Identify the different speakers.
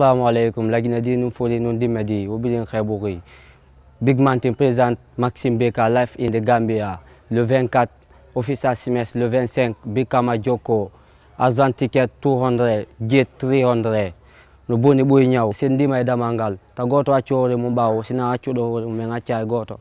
Speaker 1: Assalamu alaikum, Laginadi Nufori Nundimadi, Obidin Khaybouri. Big Mountain présente Maxime Beka Life in the Gambia. Le 24, Office Simes, le 25, Bikama Joko. Advance Ticket 200, get 300. No boni buinyao, sindima edamangal. Tagoto achore mumbao, sina achudo mengacha goto.